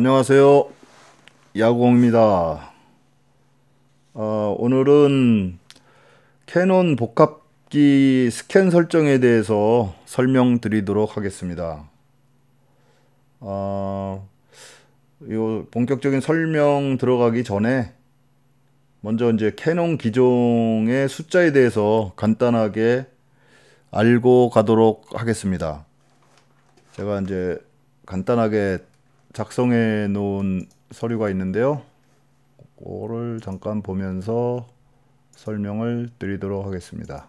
안녕하세요. 야구홍입니다. 어, 오늘은 캐논 복합기 스캔 설정에 대해서 설명드리도록 하겠습니다. 어, 요 본격적인 설명 들어가기 전에 먼저 이제 캐논 기종의 숫자에 대해서 간단하게 알고 가도록 하겠습니다. 제가 이제 간단하게 작성해 놓은 서류가 있는데요. 그거를 잠깐 보면서 설명을 드리도록 하겠습니다.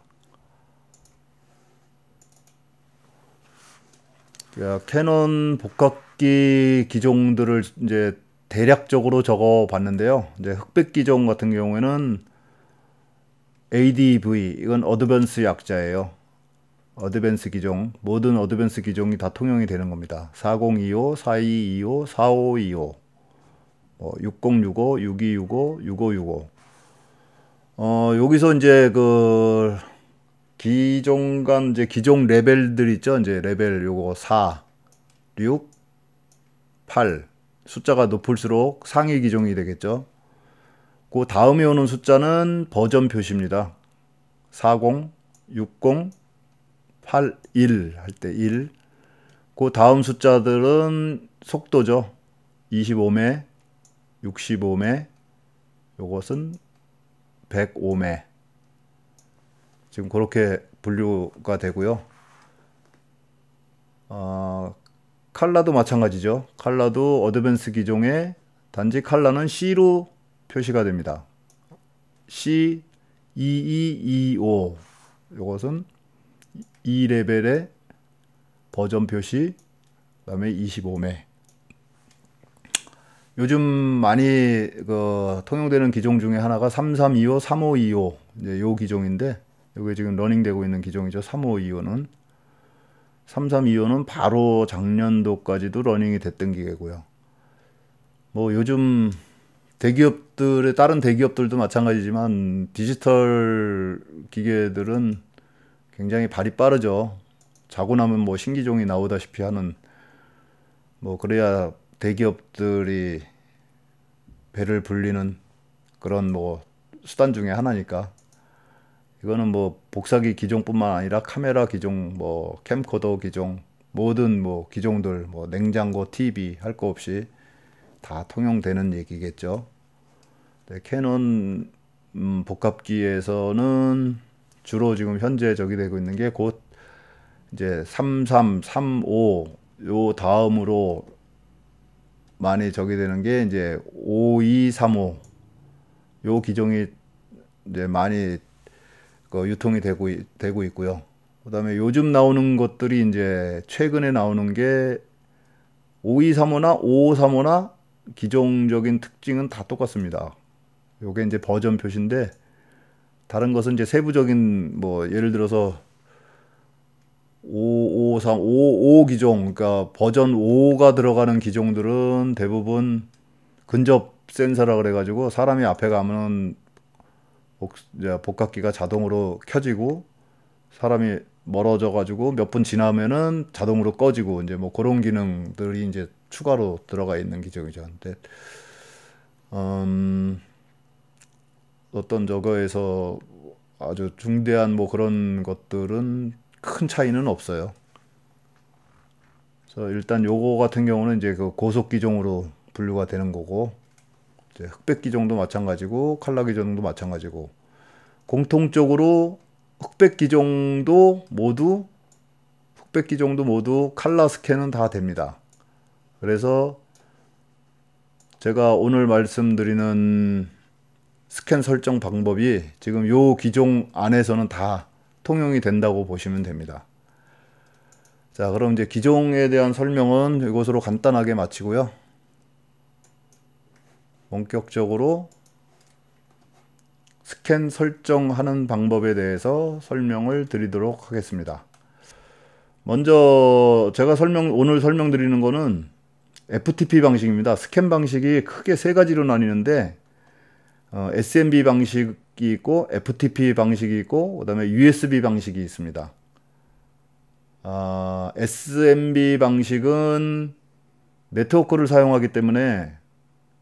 캐논 복합기 기종들을 이제 대략적으로 적어 봤는데요. 이제 흑백 기종 같은 경우에는 ADV 이건 어드밴스 약자예요. 어드밴스 기종, 모든 어드밴스 기종이 다 통용이 되는 겁니다. 4025, 4225, 4525, 뭐 6065, 6265, 6565. 어, 여기서 이제 그 기종 간 이제 기종 레벨들 있죠. 이제 레벨 요거 4, 6, 8 숫자가 높을수록 상위 기종이 되겠죠. 그 다음에 오는 숫자는 버전 표시입니다. 40, 60, 8, 1할 때 1. 그 다음 숫자들은 속도죠. 25매, 65매, 요것은 105매. 지금 그렇게 분류가 되고요. 어, 칼라도 마찬가지죠. 칼라도 어드밴스 기종에 단지 칼라는 C로 표시가 됩니다. C2225 이것은 e, e, e, 이레벨의 버전 표시, 그 다음에 25매. 요즘 많이 그 통용되는 기종 중에 하나가 3325, 3525 이제 요 기종인데 요게 지금 러닝되고 있는 기종이죠. 3525는 3325는 바로 작년도까지도 러닝이 됐던 기계고요. 뭐 요즘 대기업들의 다른 대기업들도 마찬가지지만 디지털 기계들은 굉장히 발이 빠르죠. 자고 나면 뭐 신기종이 나오다시피 하는 뭐 그래야 대기업들이 배를 불리는 그런 뭐 수단 중에 하나니까 이거는 뭐 복사기 기종뿐만 아니라 카메라 기종 뭐 캠코더 기종 모든 뭐 기종들 뭐 냉장고 TV 할 거 없이 다 통용되는 얘기겠죠 네, 캐논 음, 복합기에서는 주로 지금 현재 저기 되고 있는 게 곧 이제 33, 35, 요 다음으로 많이 저기 되는 게 이제 5235, 요 기종이 이제 많이 그 유통이 되고, 되고 있고요. 그 다음에 요즘 나오는 것들이 이제 최근에 나오는 게 5235나 5535나 기종적인 특징은 다 똑같습니다. 요게 이제 버전 표시인데 다른 것은 이제 세부적인 뭐 예를 들어서 553, 55 기종, 그러니까 버전 5가 들어가는 기종들은 대부분 근접 센서라 그래가지고 사람이 앞에 가면 은복합기가 자동으로 켜지고 사람이 멀어져가지고 몇 분 지나면은 자동으로 꺼지고 이제 뭐 그런 기능들이 이제 추가로 들어가 있는 기종이죠. 근데 음, 어떤 저거에서 아주 중대한 뭐 그런 것들은 큰 차이는 없어요. 그래서 일단 요거 같은 경우는 이제 그 고속 기종으로 분류가 되는 거고 이제 흑백 기종도 마찬가지고 칼라 기종도 마찬가지고 공통적으로 흑백 기종도 모두 흑백 기종도 모두 칼라 스캔은 다 됩니다. 그래서 제가 오늘 말씀드리는 스캔 설정 방법이 지금 요 기종 안에서는 다 통용이 된다고 보시면 됩니다. 자 그럼 이제 기종에 대한 설명은 이것으로 간단하게 마치고요. 본격적으로 스캔 설정하는 방법에 대해서 설명을 드리도록 하겠습니다. 먼저 제가 설명 오늘 설명드리는 거는 FTP 방식입니다. 스캔 방식이 크게 세 가지로 나뉘는데 어, SMB 방식이 있고 FTP 방식이 있고 그다음에 USB 방식이 있습니다. 어, 아, SMB 방식은 네트워크를 사용하기 때문에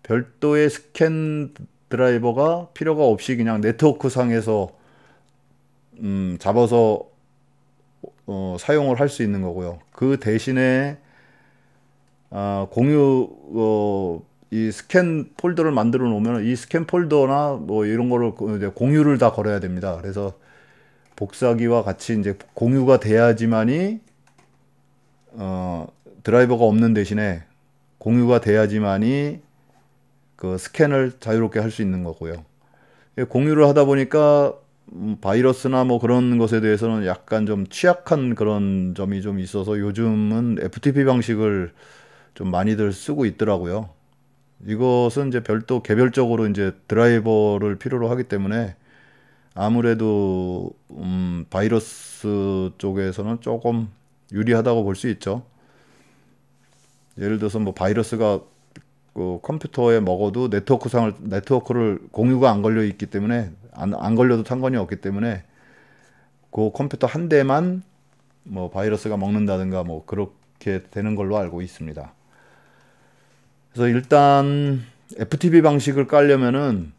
별도의 스캔 드라이버가 필요가 없이 그냥 네트워크 상에서 음, 잡아서 어, 사용을 할 수 있는 거고요. 그 대신에 어, 공유 어, 이 스캔 폴더를 만들어 놓으면 이 스캔 폴더나 뭐 이런 거를 그 이제 공유를 다 걸어야 됩니다. 그래서 복사기와 같이 이제 공유가 돼야지만이 어, 드라이버가 없는 대신에 공유가 돼야지만이 그 스캔을 자유롭게 할 수 있는 거고요. 예, 공유를 하다 보니까 음, 바이러스나 뭐 그런 것에 대해서는 약간 좀 취약한 그런 점이 좀 있어서 요즘은 FTP 방식을 좀 많이들 쓰고 있더라고요. 이것은 이제 별도 개별적으로 이제 드라이버를 필요로 하기 때문에 아무래도 음, 바이러스 쪽에서는 조금 유리하다고 볼 수 있죠. 예를 들어서 뭐 바이러스가 그 컴퓨터에 먹어도 네트워크상을 네트워크를 공유가 안 걸려 있기 때문에 안, 안 걸려도 상관이 없기 때문에 그 컴퓨터 한 대만 뭐 바이러스가 먹는다든가 뭐 그렇게 되는 걸로 알고 있습니다. 그래서 일단 FTP 방식을 깔려면은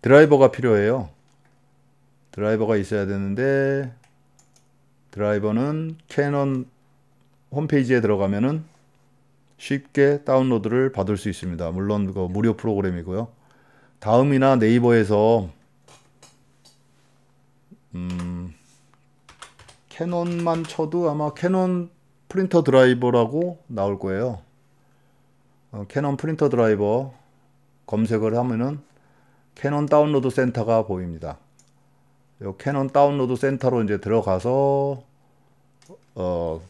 드라이버가 필요해요. 드라이버가 있어야 되는데 드라이버는 캐논 홈페이지에 들어가면은 쉽게 다운로드를 받을 수 있습니다. 물론 그 무료 프로그램이고요. 다음이나 네이버에서 음, 캐논만 쳐도 아마 캐논 프린터 드라이버라고 나올 거예요. 어, 캐논 프린터 드라이버 검색을 하면은 캐논 다운로드 센터가 보입니다. 요 캐논 다운로드 센터로 이제 들어가서 어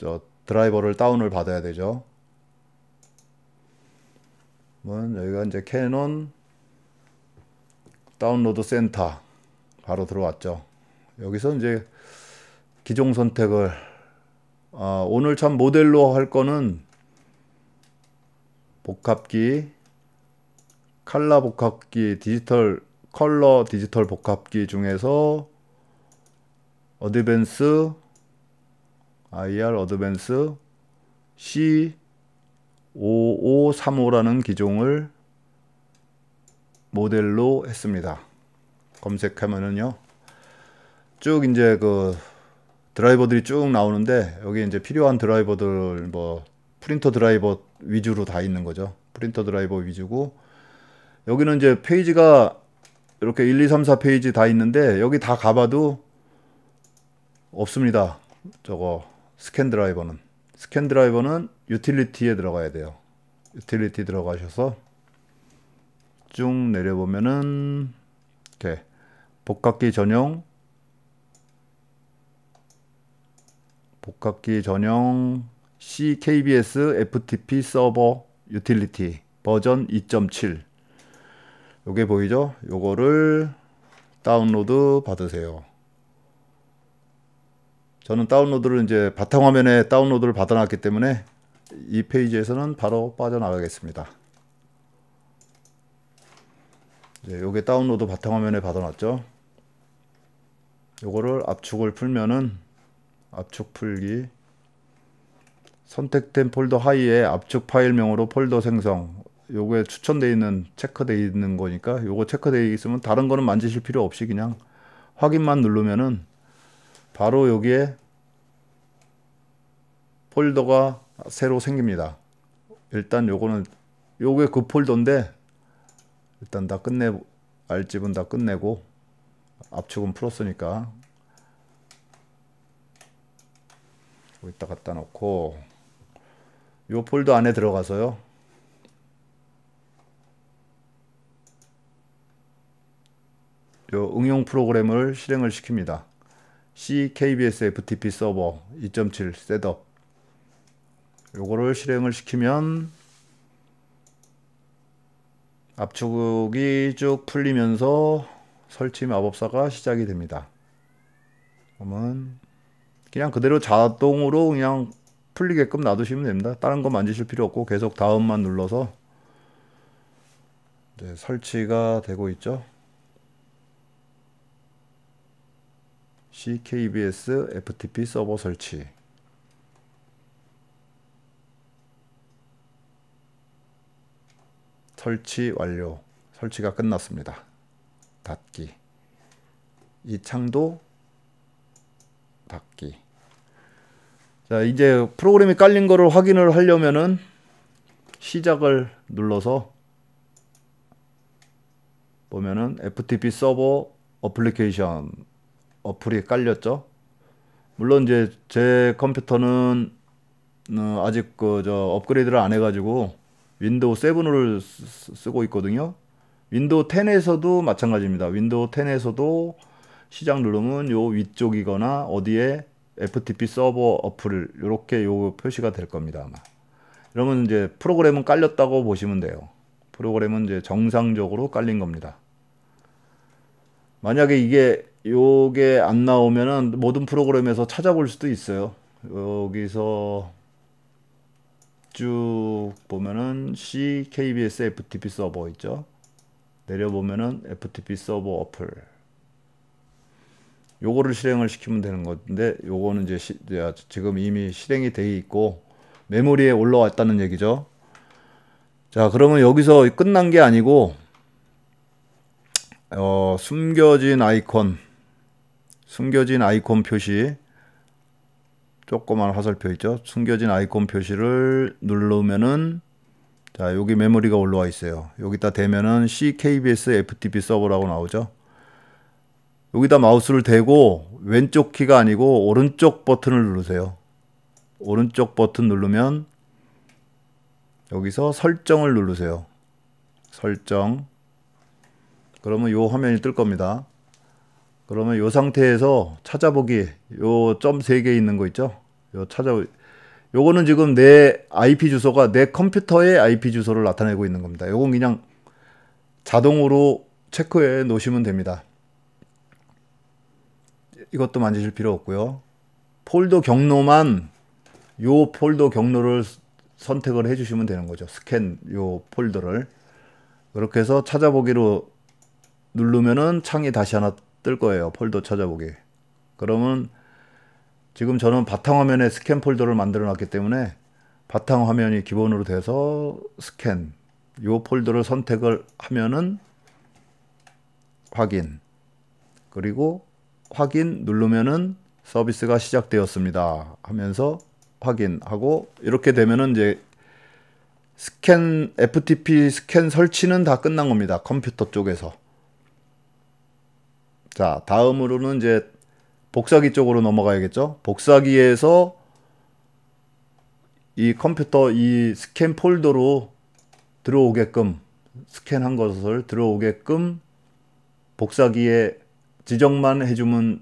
저 드라이버를 다운을 받아야 되죠. 그 여기가 이제 캐논 다운로드 센터 바로 들어왔죠. 여기서 이제 기종 선택을 어, 오늘 참 모델로 할 거는 복합기 칼라 복합기 디지털 컬러 디지털 복합기 중에서 어드밴스 IR 어드밴스 C5535라는 기종을 모델로 했습니다. 검색하면은요. 쭉 이제 그 드라이버들이 쭉 나오는데 여기 이제 필요한 드라이버들 뭐 프린터 드라이버 위주로 다 있는 거죠. 프린터 드라이버 위주고 여기는 이제 페이지가 이렇게 1, 2, 3, 4 페이지 다 있는데 여기 다 가봐도 없습니다. 저거 스캔 드라이버는 스캔 드라이버는 유틸리티에 들어가야 돼요. 유틸리티 들어가셔서 쭉 내려보면은 이렇게 복각기 전용 복각기 전용 CKBS FTP 서버 유틸리티 버전 2.7 요게 보이죠? 요거를 다운로드 받으세요. 저는 다운로드를 이제 바탕화면에 다운로드를 받아놨기 때문에 이 페이지에서는 바로 빠져나가겠습니다. 이제 요게 다운로드 바탕화면에 받아놨죠. 요거를 압축을 풀면은 압축 풀기 선택된 폴더 하위에 압축 파일명으로 폴더 생성 요게 추천되어 있는 체크되어 있는 거니까 요거 체크되어 있으면 다른 거는 만지실 필요 없이 그냥 확인만 누르면은 바로 여기에 폴더가 새로 생깁니다 일단 요거는 요게 그 폴더인데 일단 다 끝내 알집은 다 끝내고 압축은 풀었으니까 여기다 갖다 놓고 요 폴더 안에 들어가서요. 요 응용 프로그램을 실행을 시킵니다. C KBS FTP 서버 2.7 셋업 요거를 실행을 시키면 압축이 쭉 풀리면서 설치 마법사가 시작이 됩니다. 그러면 그냥 그대로 자동으로 그냥 풀리게끔 놔두시면 됩니다. 다른 거 만지실 필요 없고 계속 다음만 눌러서 이제 설치가 되고 있죠. CKBS FTP 서버 설치 설치 완료 설치가 끝났습니다. 닫기 이 창도 닫기 자 이제 프로그램이 깔린 거를 확인을 하려면은 시작을 눌러서 보면은 FTP 서버 어플리케이션 어플이 깔렸죠. 물론 이제 제 컴퓨터는 어, 아직 그 저 업그레이드를 안 해가지고 윈도우 7을 쓰고 있거든요. 윈도우 10에서도 마찬가지입니다. 윈도우 10에서도 시작 누르면 요 위쪽이거나 어디에 FTP 서버 어플 을 이렇게 요 표시가 될 겁니다 아마. 이러면 이제 프로그램은 깔렸다고 보시면 돼요. 프로그램은 이제 정상적으로 깔린 겁니다. 만약에 이게 요게 안 나오면은 모든 프로그램에서 찾아볼 수도 있어요. 여기서 쭉 보면은 CKBS FTP 서버 있죠. 내려보면은 FTP 서버 어플 요거를 실행을 시키면 되는 건데 요거는 이제 시, 지금 이미 실행이 돼 있고 메모리에 올라왔다는 얘기죠. 자 그러면 여기서 끝난 게 아니고 어, 숨겨진 아이콘 숨겨진 아이콘 표시 조그만 화살표 있죠 숨겨진 아이콘 표시를 누르면은 자 여기 메모리가 올라와 있어요 여기다 대면은 CKBS FTP 서버라고 나오죠 여기다 마우스를 대고 왼쪽 키가 아니고 오른쪽 버튼을 누르세요. 오른쪽 버튼 누르면 여기서 설정을 누르세요. 설정 그러면 요 화면이 뜰 겁니다. 그러면 요 상태에서 찾아보기 요점 3개 있는 거 있죠? 요 찾아 요거는 지금 내 IP 주소가 내 컴퓨터의 IP 주소를 나타내고 있는 겁니다. 요건 그냥 자동으로 체크해 놓으시면 됩니다. 이것도 만지실 필요 없고요. 폴더 경로만 요 폴더 경로를 선택을 해주시면 되는 거죠. 스캔 요 폴더를 그렇게 해서 찾아보기로 누르면은 창이 다시 하나 뜰 거예요. 폴더 찾아보기. 그러면 지금 저는 바탕화면에 스캔 폴더를 만들어 놨기 때문에 바탕화면이 기본으로 돼서 스캔 요 폴더를 선택을 하면은 확인 그리고 확인 누르면은 서비스가 시작되었습니다 하면서 확인하고 이렇게 되면은 이제 스캔 FTP 스캔 설치는 다 끝난 겁니다 컴퓨터 쪽에서 자 다음으로는 이제 복사기 쪽으로 넘어가야겠죠 복사기에서 이 컴퓨터 이 스캔 폴더로 들어오게끔 스캔한 것을 들어오게끔 복사기에 지정만 해주면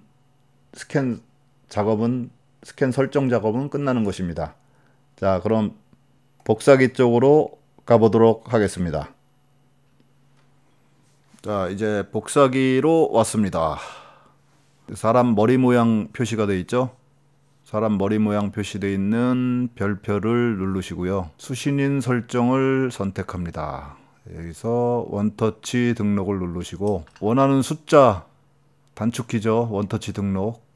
스캔 작업은 스캔 설정 작업은 끝나는 것입니다. 자 그럼 복사기 쪽으로 가보도록 하겠습니다. 자 이제 복사기로 왔습니다. 사람 머리 모양 표시가 되어 있죠? 사람 머리 모양 표시되어 있는 별표를 누르시고요. 수신인 설정을 선택합니다. 여기서 원터치 등록을 누르시고 원하는 숫자 단축 키죠. 원터치 등록.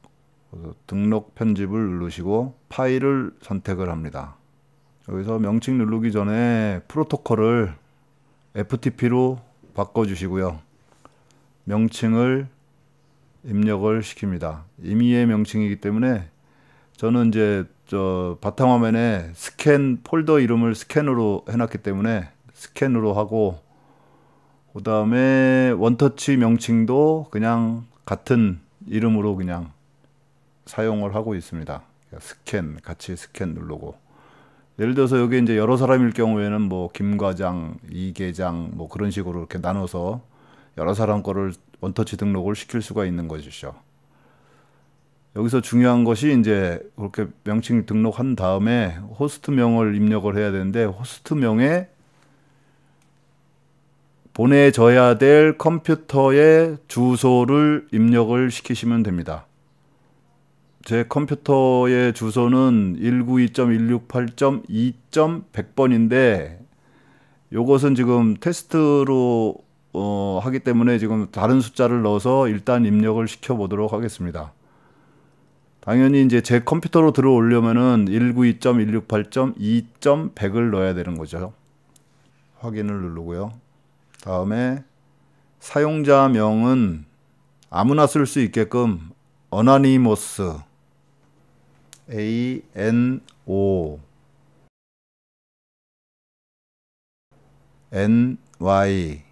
등록 편집을 누르시고 파일을 선택을 합니다. 여기서 명칭 누르기 전에 프로토콜을 FTP로 바꿔주시고요. 명칭을 입력을 시킵니다. 임의의 명칭이기 때문에 저는 이제 저 바탕화면에 스캔 폴더 이름을 스캔으로 해놨기 때문에 스캔으로 하고 그 다음에 원터치 명칭도 그냥 같은 이름으로 그냥 사용을 하고 있습니다. 그러니까 스캔 같이 스캔 누르고 예를 들어서 여기 이제 여러 사람일 경우에는 뭐 김과장, 이계장 뭐 그런 식으로 이렇게 나눠서 여러 사람 거를 원터치 등록을 시킬 수가 있는 것이죠. 여기서 중요한 것이 이제 그렇게 명칭 등록한 다음에 호스트명을 입력을 해야 되는데 호스트명에 보내져야 될 컴퓨터의 주소를 입력을 시키시면 됩니다. 제 컴퓨터의 주소는 192.168.2.100번인데 요것은 지금 테스트로 어, 하기 때문에 지금 다른 숫자를 넣어서 일단 입력을 시켜 보도록 하겠습니다. 당연히 이제 제 컴퓨터로 들어오려면은 192.168.2.100을 넣어야 되는 거죠. 확인을 누르고요. 다음에 사용자명은 아무나 쓸 수 있게끔 anonymous a n o n y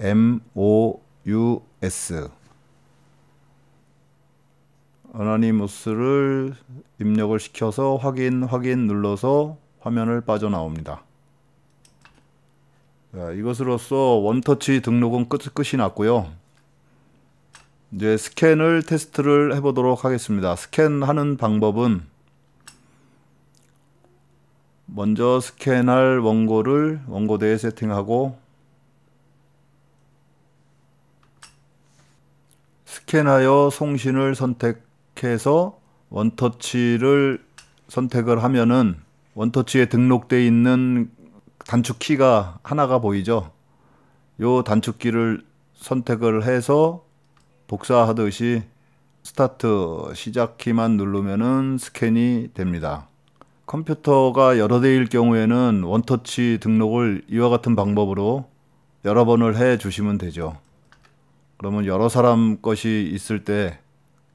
m o u s anonymous를 입력을 시켜서 확인 확인 눌러서 화면을 빠져나옵니다. 예, 이것으로써 원터치 등록은 끝, 끝이 났고요. 이제 스캔을 테스트를 해보도록 하겠습니다. 스캔하는 방법은 먼저 스캔할 원고를 원고대에 세팅하고 스캔하여 송신을 선택해서 원터치를 선택을 하면은 원터치에 등록되어 있는 단축키가 하나가 보이죠 요 단축키를 선택을 해서 복사하듯이 스타트 시작키만 누르면은 스캔이 됩니다 컴퓨터가 여러 대일 경우에는 원터치 등록을 이와 같은 방법으로 여러 번을 해 주시면 되죠 그러면 여러 사람 것이 있을 때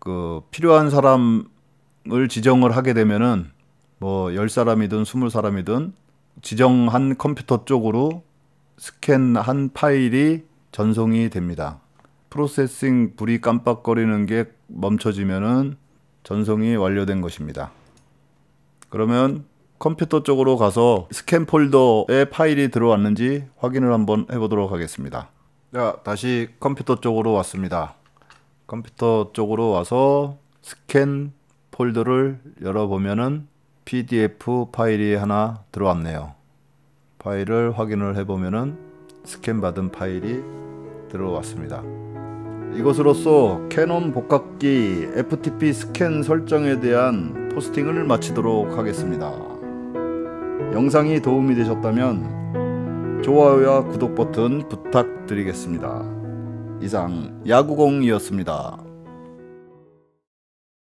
그 필요한 사람을 지정을 하게 되면은 뭐1 0사람이든2 0 사람이든 지정한 컴퓨터 쪽으로 스캔한 파일이 전송이 됩니다. 프로세싱 불이 깜빡거리는 게 멈춰지면은 전송이 완료된 것입니다. 그러면 컴퓨터 쪽으로 가서 스캔 폴더에 파일이 들어왔는지 확인을 한번 해보도록 하겠습니다. 자, 다시 컴퓨터 쪽으로 왔습니다. 컴퓨터 쪽으로 와서 스캔 폴더를 열어보면은 PDF 파일이 하나 들어왔네요. 파일을 확인을 해보면은 스캔받은 파일이 들어왔습니다. 이것으로써 캐논 복합기 FTP 스캔 설정에 대한 포스팅을 마치도록 하겠습니다. 영상이 도움이 되셨다면 좋아요와 구독 버튼 부탁드리겠습니다. 이상 야구공이었습니다.